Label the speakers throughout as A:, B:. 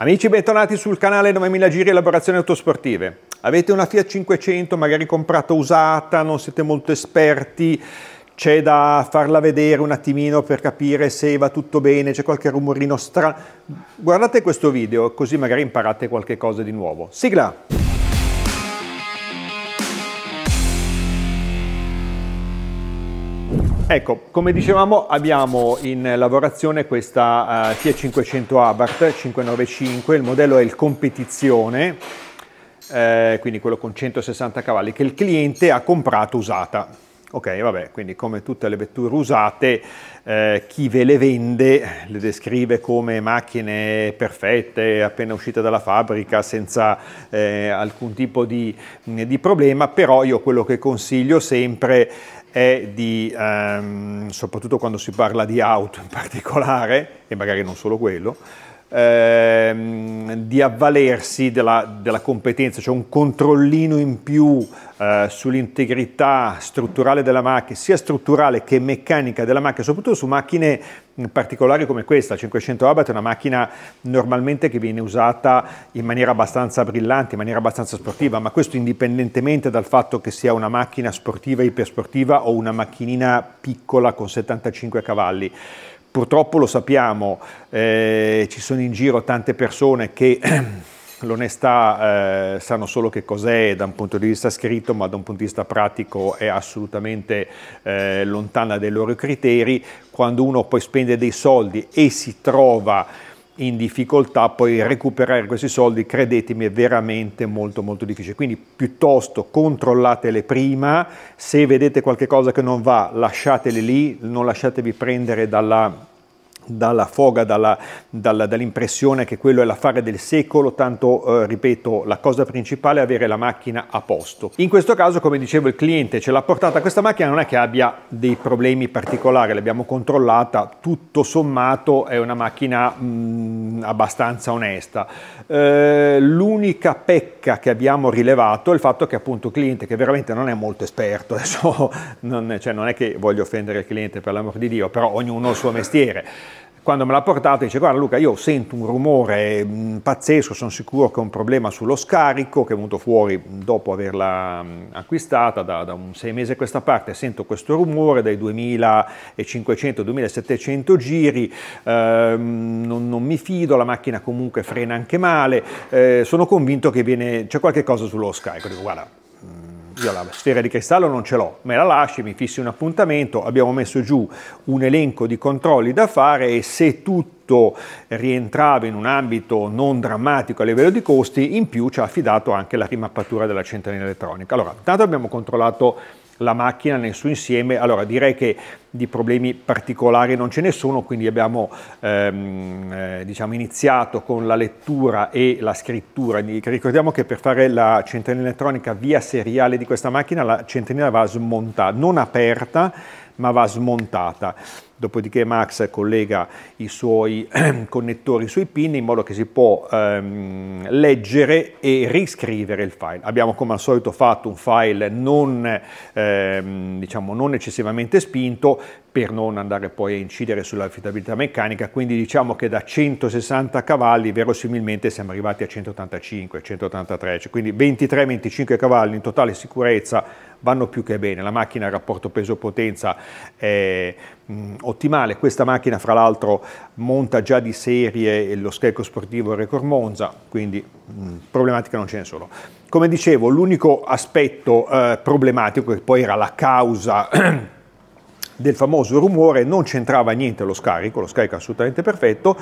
A: Amici bentornati sul canale 9000 Giri Elaborazioni Autosportive. Avete una Fiat 500, magari comprata usata, non siete molto esperti, c'è da farla vedere un attimino per capire se va tutto bene, c'è qualche rumorino strano. Guardate questo video, così magari imparate qualche cosa di nuovo. Sigla! Ecco, come dicevamo abbiamo in lavorazione questa uh, eh, T500 Abarth 595, il modello è il Competizione, eh, quindi quello con 160 cavalli che il cliente ha comprato usata. Ok, vabbè, quindi come tutte le vetture usate, eh, chi ve le vende le descrive come macchine perfette, appena uscite dalla fabbrica, senza eh, alcun tipo di, di problema, però io quello che consiglio sempre è di, ehm, soprattutto quando si parla di auto in particolare, e magari non solo quello, ehm, di avvalersi della, della, competenza, cioè un controllino in più eh, sull'integrità strutturale della macchina, sia strutturale che meccanica della macchina, soprattutto su macchine particolari come questa, 500 Abarth è una macchina normalmente che viene usata in maniera abbastanza brillante, in maniera abbastanza sportiva, ma questo indipendentemente dal fatto che sia una macchina sportiva, ipersportiva o una macchinina piccola con 75 cavalli. Purtroppo lo sappiamo, eh, ci sono in giro tante persone che l'onestà eh, sanno solo che cos'è da un punto di vista scritto, ma da un punto di vista pratico è assolutamente eh, lontana dai loro criteri. Quando uno poi spende dei soldi e si trova in difficoltà, poi recuperare questi soldi, credetemi, è veramente molto molto difficile. Quindi piuttosto controllatele prima, se vedete qualcosa che non va, lasciatele lì, non lasciatevi prendere dalla dalla foga, dalla, dalla, dall'impressione che quello è l'affare del secolo, tanto eh, ripeto, la cosa principale è avere la macchina a posto. In questo caso, come dicevo, il cliente ce l'ha portata, questa macchina non è che abbia dei problemi particolari, l'abbiamo controllata, tutto sommato è una macchina mh, mm, abbastanza onesta. Eh, l'unica pecca che abbiamo rilevato è il fatto che appunto il cliente, che veramente non è molto esperto, adesso non, cioè non è che voglio offendere il cliente per l'amor di Dio, però ognuno ha il suo mestiere quando me l'ha portato dice guarda Luca io sento un rumore mh, mm, pazzesco, sono sicuro che è un problema sullo scarico che è venuto fuori dopo averla mh, mm, acquistata da, da, un sei mesi a questa parte, sento questo rumore dai 2500-2700 giri, eh, non, non, mi fido, la macchina comunque frena anche male, eh, sono convinto che viene, c'è qualche cosa sullo scarico, dico guarda io la sfera di cristallo non ce l'ho, me la lasci, mi fissi un appuntamento, abbiamo messo giù un elenco di controlli da fare e se tutto rientrava in un ambito non drammatico a livello di costi, in più ci ha affidato anche la rimappatura della centralina elettronica. Allora, intanto abbiamo controllato la macchina nel suo insieme. Allora direi che di problemi particolari non ce ne sono, quindi abbiamo ehm, eh, diciamo iniziato con la lettura e la scrittura. Ricordiamo che per fare la centralina elettronica via seriale di questa macchina la centralina va smontata, non aperta, ma va smontata. Dopodiché Max collega i suoi connettori sui pin in modo che si può ehm, leggere e riscrivere il file. Abbiamo come al solito fatto un file non, ehm, diciamo, non eccessivamente spinto per non andare poi a incidere sull'affidabilità meccanica, quindi diciamo che da 160 cavalli verosimilmente siamo arrivati a 185, 183, cioè quindi 23-25 cavalli in totale sicurezza vanno più che bene, la macchina a rapporto peso-potenza è mh, ottimale, questa macchina fra l'altro monta già di serie lo scarico sportivo Record Monza, quindi mh, problematica non ce ne sono. Come dicevo, l'unico aspetto eh, problematico, che poi era la causa del famoso rumore, non c'entrava niente lo scarico, lo scarico è assolutamente perfetto,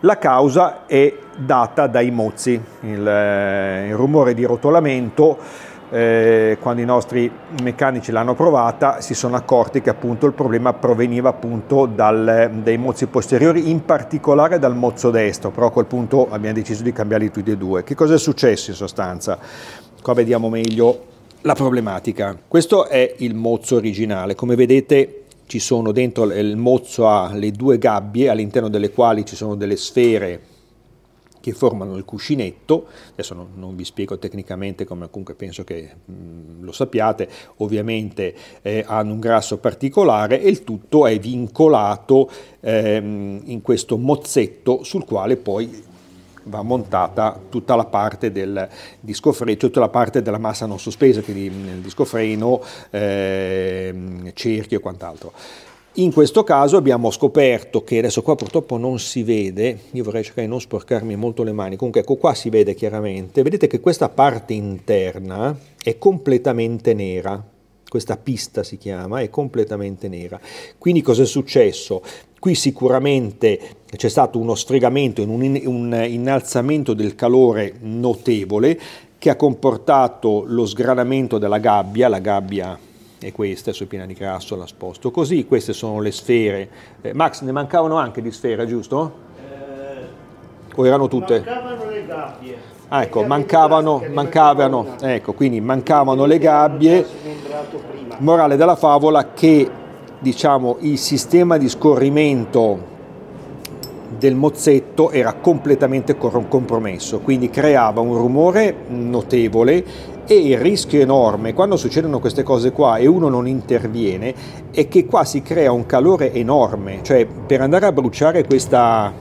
A: la causa è data dai mozzi, il, eh, il rumore di rotolamento, eh, quando i nostri meccanici l'hanno provata si sono accorti che appunto il problema proveniva appunto dal, dai mozzi posteriori, in particolare dal mozzo destro, però a quel punto abbiamo deciso di cambiarli tutti e due. Che cosa è successo in sostanza? Qua vediamo meglio la problematica. Questo è il mozzo originale, come vedete ci sono dentro il mozzo ha le due gabbie all'interno delle quali ci sono delle sfere che formano il cuscinetto, adesso non, non vi spiego tecnicamente come comunque penso che mh, mm, lo sappiate, ovviamente eh, hanno un grasso particolare e il tutto è vincolato ehm, in questo mozzetto sul quale poi va montata tutta la parte del disco freno, tutta la parte della massa non sospesa, quindi il mm, disco freno, eh, cerchio e quant'altro. In questo caso abbiamo scoperto che adesso qua purtroppo non si vede, io vorrei cercare di non sporcarmi molto le mani, comunque ecco qua si vede chiaramente, vedete che questa parte interna è completamente nera, questa pista si chiama, è completamente nera. Quindi cosa è successo? Qui sicuramente c'è stato uno sfregamento, un, un innalzamento del calore notevole che ha comportato lo sgranamento della gabbia, la gabbia è questa, è piena di grasso, la sposto così, queste sono le sfere. Eh, Max, ne mancavano anche di sfere, giusto? Eh, o erano tutte? Mancavano le gabbie. Ah, ecco, mancavano, mancavano, ecco, quindi mancavano le gabbie citato prima. Morale della favola che diciamo, il sistema di scorrimento del mozzetto era completamente compromesso, quindi creava un rumore notevole e il rischio enorme quando succedono queste cose qua e uno non interviene è che qua si crea un calore enorme, cioè per andare a bruciare questa,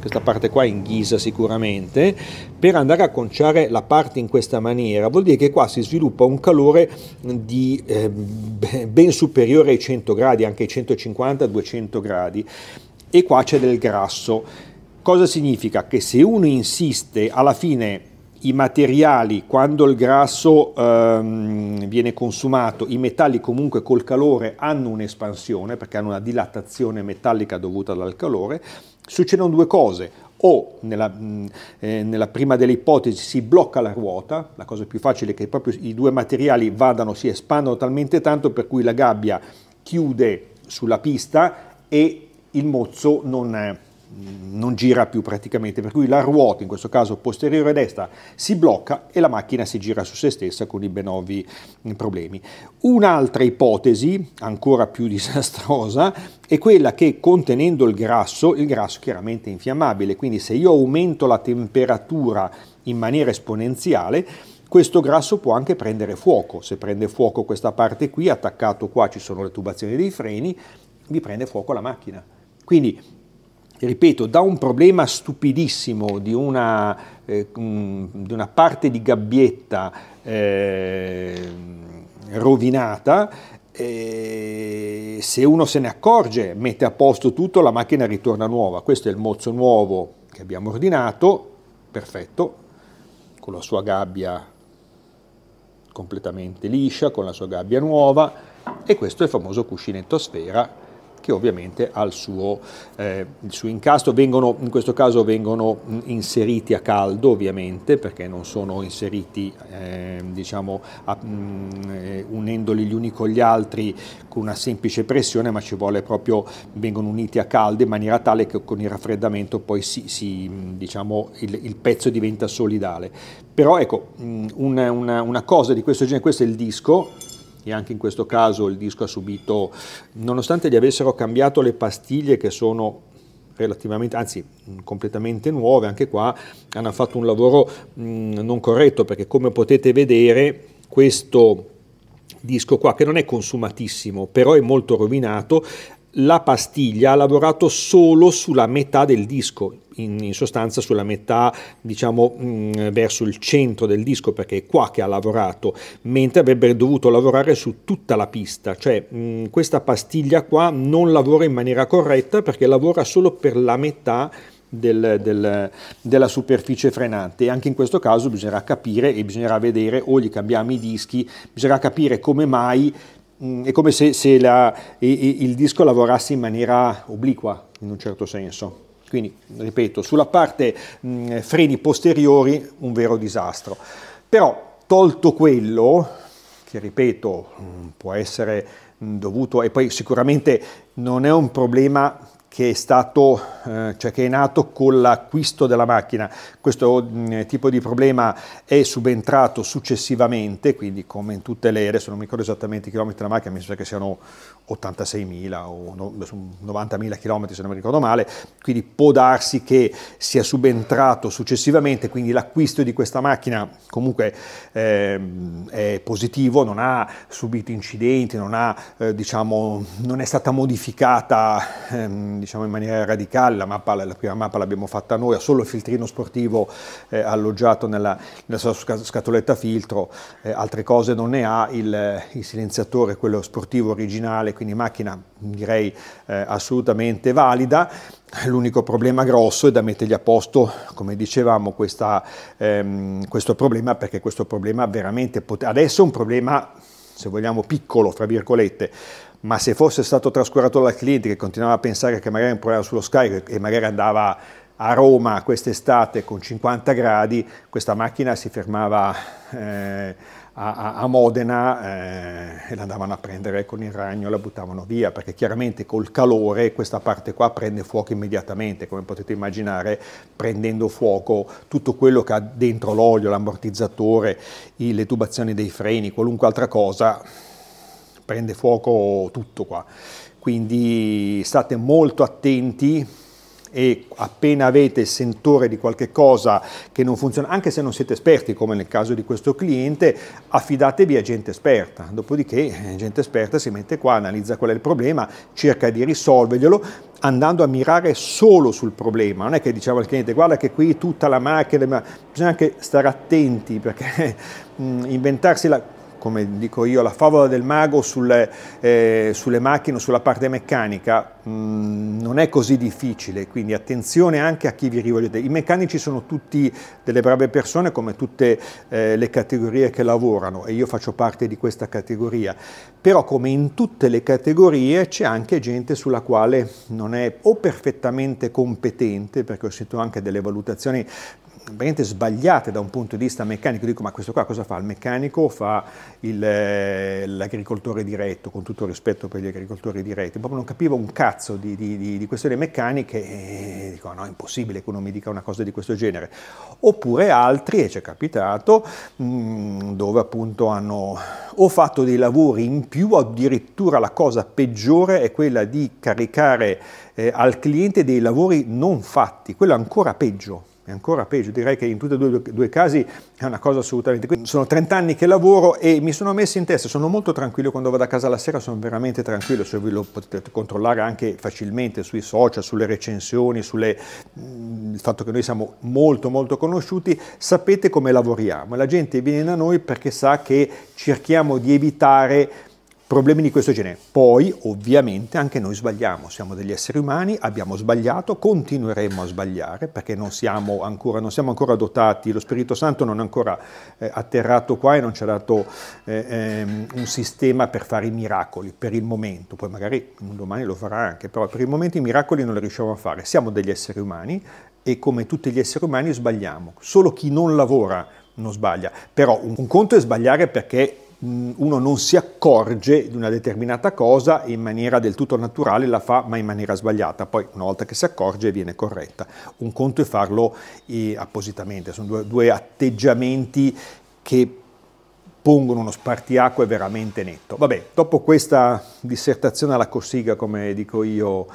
A: questa parte qua in ghisa sicuramente, per andare a conciare la parte in questa maniera, vuol dire che qua si sviluppa un calore di, eh, ben superiore ai 100 gradi, anche ai 150-200 gradi, e qua c'è del grasso. Cosa significa? Che se uno insiste, alla fine i materiali, quando il grasso ehm, viene consumato, i metalli comunque col calore hanno un'espansione perché hanno una dilatazione metallica dovuta dal calore, succedono due cose. O nella, mm, eh, nella prima delle ipotesi si blocca la ruota, la cosa più facile è che proprio i due materiali vadano, si espandano talmente tanto per cui la gabbia chiude sulla pista e il mozzo non... Eh, non gira più praticamente, per cui la ruota, in questo caso posteriore destra, si blocca e la macchina si gira su se stessa con i ben ovvi mm, problemi. Un'altra ipotesi, ancora più disastrosa, è quella che contenendo il grasso, il grasso chiaramente è infiammabile, quindi se io aumento la temperatura in maniera esponenziale, questo grasso può anche prendere fuoco, se prende fuoco questa parte qui, attaccato qua ci sono le tubazioni dei freni, vi prende fuoco la macchina. Quindi ripeto, da un problema stupidissimo di una, eh, mm, di una parte di gabbietta ehm, eh, rovinata, se uno se ne accorge, mette a posto tutto, la macchina ritorna nuova. Questo è il mozzo nuovo che abbiamo ordinato, perfetto, con la sua gabbia completamente liscia, con la sua gabbia nuova, e questo è il famoso cuscinetto a sfera che ovviamente ha il suo, eh, il suo incasto, vengono, in questo caso vengono inseriti a caldo ovviamente perché non sono inseriti eh, diciamo, a, mh, eh, unendoli gli uni con gli altri con una semplice pressione ma ci vuole proprio, vengono uniti a caldo in maniera tale che con il raffreddamento poi si, si, diciamo, il, il pezzo diventa solidale. Però ecco, mh, una, una, una cosa di questo genere, questo è il disco, e anche in questo caso il disco ha subito, nonostante gli avessero cambiato le pastiglie che sono relativamente, anzi completamente nuove, anche qua hanno fatto un lavoro mh, non corretto perché come potete vedere questo disco qua che non è consumatissimo però è molto rovinato, la pastiglia ha lavorato solo sulla metà del disco, in, in sostanza sulla metà, diciamo, mh, mm, verso il centro del disco, perché è qua che ha lavorato, mentre avrebbe dovuto lavorare su tutta la pista, cioè mh, mm, questa pastiglia qua non lavora in maniera corretta perché lavora solo per la metà del, del, della superficie frenante e anche in questo caso bisognerà capire e bisognerà vedere o gli cambiamo i dischi, bisognerà capire come mai mh, mm, è come se, se la, e, e il disco lavorasse in maniera obliqua in un certo senso. Quindi, ripeto, sulla parte mh, freni posteriori un vero disastro. Però, tolto quello, che ripeto, mh, può essere dovuto, e poi sicuramente non è un problema che è, stato, eh, cioè che è nato con l'acquisto della macchina. Questo mm, tipo di problema è subentrato successivamente, quindi come in tutte le, adesso non mi ricordo esattamente i chilometri della macchina, mi sembra che siano 86.000 o 90.000 chilometri se non mi ricordo male, quindi può darsi che sia subentrato successivamente, quindi l'acquisto di questa macchina comunque ehm, è positivo, non ha subito incidenti, non, ha, eh, diciamo, non è stata modificata. diciamo, diciamo in maniera radicale, la, mappa, la prima mappa l'abbiamo fatta noi, ha solo il filtrino sportivo eh, alloggiato nella, nella, sua scatoletta filtro, eh, altre cose non ne ha, il, il, silenziatore quello sportivo originale, quindi macchina direi eh, assolutamente valida. L'unico problema grosso è da mettergli a posto, come dicevamo, questa, ehm, questo problema, perché questo problema veramente adesso è un problema se vogliamo piccolo, fra virgolette, ma se fosse stato trascurato dal cliente che continuava a pensare che magari un problema sullo Sky e magari andava a Roma quest'estate con 50 gradi, questa macchina si fermava eh, a, a, Modena eh, e l'andavano a prendere con il ragno, e la buttavano via, perché chiaramente col calore questa parte qua prende fuoco immediatamente, come potete immaginare, prendendo fuoco tutto quello che ha dentro l'olio, l'ammortizzatore, le tubazioni dei freni, qualunque altra cosa, prende fuoco tutto qua. Quindi state molto attenti e appena avete il sentore di qualche cosa che non funziona, anche se non siete esperti come nel caso di questo cliente, affidatevi a gente esperta, dopodiché eh, gente esperta si mette qua, analizza qual è il problema, cerca di risolverglielo andando a mirare solo sul problema, non è che diciamo al cliente guarda che qui tutta la macchina, ma bisogna anche stare attenti perché mm, inventarsi la come dico io, la favola del mago sulle, eh, sulle macchine, sulla parte meccanica, mh, mm, non è così difficile, quindi attenzione anche a chi vi rivolgete. I meccanici sono tutti delle brave persone, come tutte eh, le categorie che lavorano, e io faccio parte di questa categoria. Però come in tutte le categorie c'è anche gente sulla quale non è o perfettamente competente, perché ho sentito anche delle valutazioni sbagliate da un punto di vista meccanico, dico ma questo qua cosa fa? Il meccanico fa eh, l'agricoltore diretto, con tutto il rispetto per gli agricoltori diretti, proprio non capivo un cazzo di, di, di, di questioni meccaniche e eh, dico no, è impossibile che uno mi dica una cosa di questo genere. Oppure altri, e ci è capitato, mh, mm, dove appunto hanno o fatto dei lavori in più, addirittura la cosa peggiore è quella di caricare eh, al cliente dei lavori non fatti, quello è ancora peggio è ancora peggio, direi che in tutti e due, due, due casi è una cosa assolutamente... Quindi sono 30 anni che lavoro e mi sono messo in testa, sono molto tranquillo quando vado a casa la sera, sono veramente tranquillo, se voi lo potete controllare anche facilmente sui social, sulle recensioni, sul mm, fatto che noi siamo molto molto conosciuti, sapete come lavoriamo, la gente viene da noi perché sa che cerchiamo di evitare problemi di questo genere. Poi ovviamente anche noi sbagliamo, siamo degli esseri umani, abbiamo sbagliato, continueremo a sbagliare perché non siamo ancora, non siamo ancora dotati, lo Spirito Santo non è ancora eh, atterrato qua e non ci ha dato eh, eh, un sistema per fare i miracoli per il momento, poi magari un domani lo farà anche, però per il momento i miracoli non li riusciamo a fare, siamo degli esseri umani e come tutti gli esseri umani sbagliamo, solo chi non lavora non sbaglia, però un conto è sbagliare perché Mm, uno non si accorge di una determinata cosa e in maniera del tutto naturale la fa, ma in maniera sbagliata. Poi una volta che si accorge viene corretta. Un conto è farlo eh, appositamente, sono due, due atteggiamenti che impongono uno spartiacque veramente netto. Vabbè, dopo questa dissertazione alla Cossiga, come dico io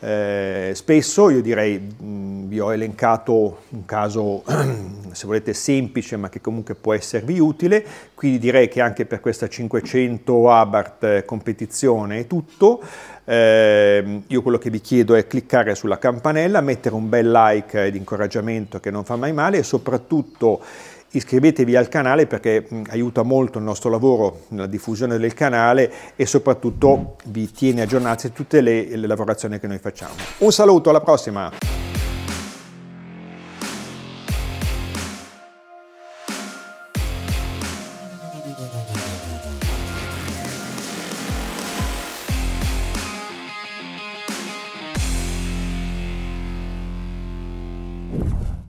A: eh, spesso, io direi mh, vi ho elencato un caso, se volete, semplice, ma che comunque può esservi utile, quindi direi che anche per questa 500 Abart eh, competizione è tutto. Eh, io quello che vi chiedo è cliccare sulla campanella, mettere un bel like di incoraggiamento che non fa mai male e soprattutto iscrivetevi al canale perché mm, aiuta molto il nostro lavoro nella diffusione del canale e soprattutto vi tiene aggiornati tutte le, le lavorazioni che noi facciamo. Un saluto, alla prossima!